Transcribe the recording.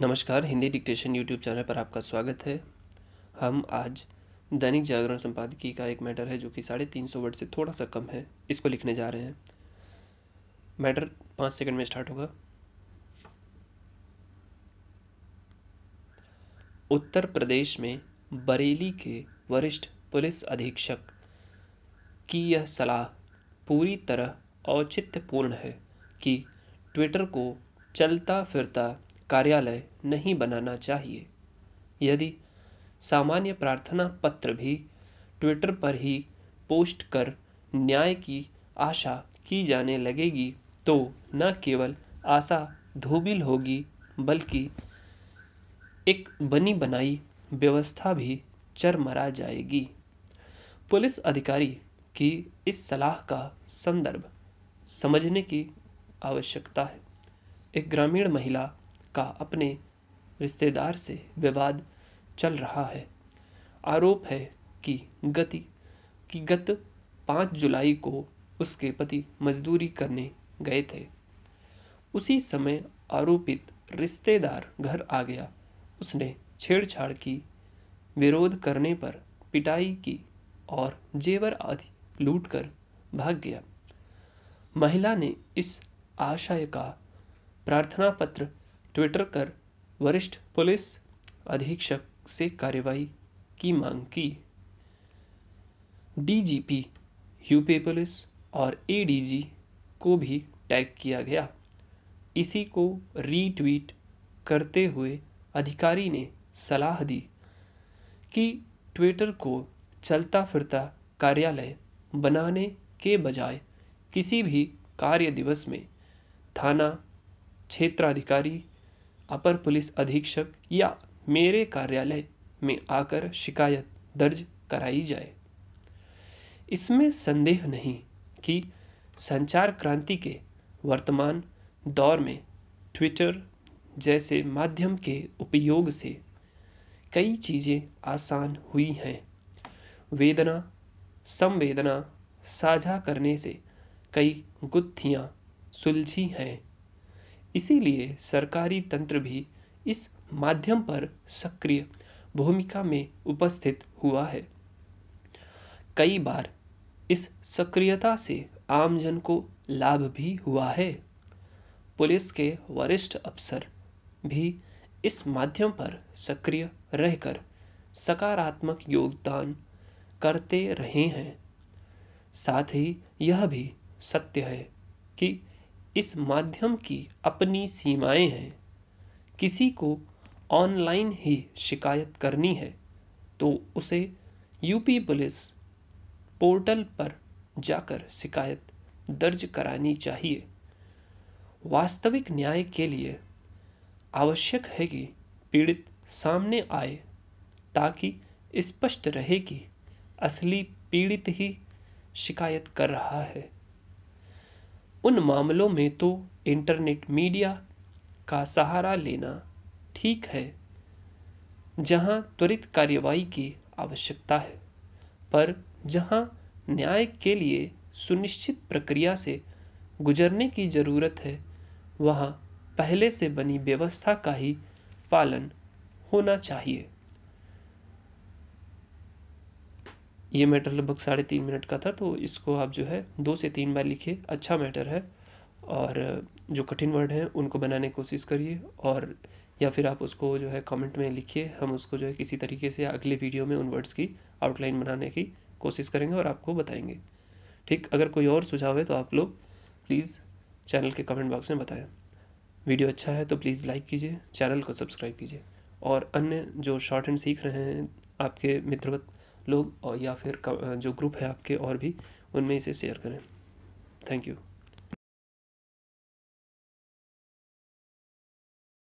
नमस्कार Hindi dictation YouTube channel पर आपका स्वागत है हम आज दैनिक जागरण संपादकीय का एक मैटर है जो कि साढ़े तीन सौ वर्ड से थोड़ा सा कम है इसको लिखने जा रहे हैं मैटर पाँच सेकंड में स्टार्ट होगा उत्तर प्रदेश में बरेली के वरिष्ठ पुलिस अधीक्षक की यह सलाह पूरी तरह औचित्यपूर्ण है कि ट्विटर को चलता फिरता कार्यालय नहीं बनाना चाहिए यदि सामान्य प्रार्थना पत्र भी ट्विटर पर ही पोस्ट कर न्याय की आशा की जाने लगेगी तो न केवल आशा धोबिल होगी बल्कि एक बनी बनाई व्यवस्था भी चरमरा जाएगी पुलिस अधिकारी की इस सलाह का संदर्भ समझने की आवश्यकता है एक ग्रामीण महिला का अपने रिश्तेदार से विवाद चल रहा है आरोप है कि गति कि गत पाँच जुलाई को उसके पति मजदूरी करने गए थे उसी समय आरोपित रिश्तेदार घर आ गया उसने छेड़छाड़ की विरोध करने पर पिटाई की और जेवर आदि लूटकर भाग गया महिला ने इस आशय का प्रार्थना पत्र ट्विटर कर वरिष्ठ पुलिस अधीक्षक से कार्रवाई की मांग की डीजीपी यूपी पुलिस और एडीजी को भी टैग किया गया इसी को रीट्वीट करते हुए अधिकारी ने सलाह दी कि ट्विटर को चलता फिरता कार्यालय बनाने के बजाय किसी भी कार्य दिवस में थाना क्षेत्राधिकारी अपर पुलिस अधीक्षक या मेरे कार्यालय में आकर शिकायत दर्ज कराई जाए इसमें संदेह नहीं कि संचार क्रांति के वर्तमान दौर में ट्विटर जैसे माध्यम के उपयोग से कई चीज़ें आसान हुई हैं वेदना संवेदना साझा करने से कई गुत्थियाँ सुलझी हैं इसीलिए सरकारी तंत्र भी इस माध्यम पर सक्रिय भूमिका में उपस्थित हुआ है कई बार इस सक्रियता से आमजन को लाभ भी हुआ है पुलिस के वरिष्ठ अफसर भी इस माध्यम पर सक्रिय रहकर सकारात्मक योगदान करते रहे हैं साथ ही यह भी सत्य है कि इस माध्यम की अपनी सीमाएं हैं किसी को ऑनलाइन ही शिकायत करनी है तो उसे यूपी पुलिस पोर्टल पर जाकर शिकायत दर्ज करानी चाहिए वास्तविक न्याय के लिए आवश्यक है कि पीड़ित सामने आए ताकि स्पष्ट रहे कि असली पीड़ित ही शिकायत कर रहा है उन मामलों में तो इंटरनेट मीडिया का सहारा लेना ठीक है जहां त्वरित कार्यवाही की आवश्यकता है पर जहां न्याय के लिए सुनिश्चित प्रक्रिया से गुजरने की ज़रूरत है वहां पहले से बनी व्यवस्था का ही पालन होना चाहिए ये मैटर लगभग साढ़े तीन मिनट का था तो इसको आप जो है दो से तीन बार लिखिए अच्छा मैटर है और जो कठिन वर्ड हैं उनको बनाने की कोशिश करिए और या फिर आप उसको जो है कमेंट में लिखिए हम उसको जो है किसी तरीके से अगले वीडियो में उन वर्ड्स की आउटलाइन बनाने की कोशिश करेंगे और आपको बताएंगे ठीक अगर कोई और सुझाव है तो आप लोग प्लीज़ चैनल के कमेंट बॉक्स में बताएं वीडियो अच्छा है तो प्लीज़ लाइक कीजिए चैनल को सब्सक्राइब कीजिए और अन्य जो शॉर्ट एंड सीख रहे हैं आपके मित्रवत लोग और या फिर जो ग्रुप है आपके और भी उनमें इसे शेयर करें थैंक यू